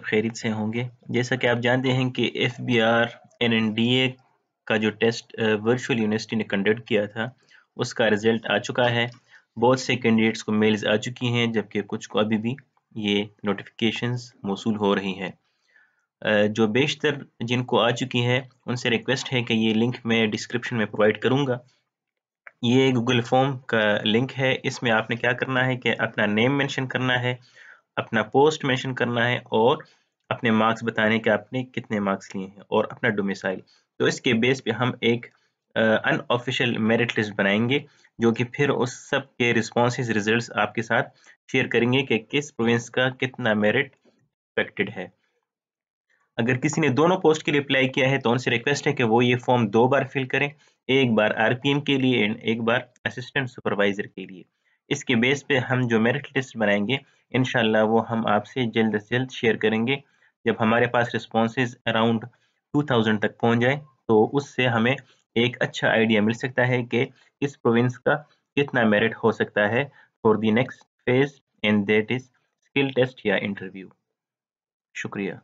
सब तो खैरित से होंगे जैसा कि आप जानते हैं कि F B R N N D A का जो टेस्ट वर्चुअल यूनिवर्सिटी ने कंडक्ट किया था उसका रिजल्ट आ चुका है बहुत से कैंडिडेट्स को मेल्स आ चुकी हैं जबकि कुछ को अभी भी ये नोटिफिकेशंस मौसू हो रही हैं जो बेशतर जिनको आ चुकी है उनसे रिक्वेस्ट है कि ये लिंक मैं डिस्क्रिप्शन में प्रोवाइड करूँगा ये गूगल फॉर्म का लिंक है इसमें आपने क्या करना है कि अपना नेम मेंशन करना है अपना पोस्ट मेंशन करना है और अपने मार्क्स बताने के आपने कितने मार्क्स लिए हैं और अपना डोमिसाइल तो इसके बेस पे हम एक अनऑफिशियल मेरिट लिस्ट बनाएंगे जो कि फिर उस सब के रिस्पॉन्स रिजल्ट आपके साथ शेयर करेंगे कि किस प्रोविंस का कितना मेरिट एक्सपेक्टेड है अगर किसी ने दोनों पोस्ट के लिए अप्लाई किया है तो उनसे रिक्वेस्ट है कि वो ये फॉर्म दो बार फिल करें एक बार आरपीएम के लिए एंड एक बार असिस्टेंट सुपरवाइजर के लिए इसके बेस पे हम जो मेरिट लिस्ट बनाएंगे इन वो हम आपसे जल्द से जल्द शेयर करेंगे जब हमारे पास रिस्पॉन्स अराउंड 2000 तक पहुंच जाए तो उससे हमें एक अच्छा आइडिया मिल सकता है कि इस प्रोविंस का कितना मेरिट हो सकता है for the next phase and that is skill test या इंटरव्यू शुक्रिया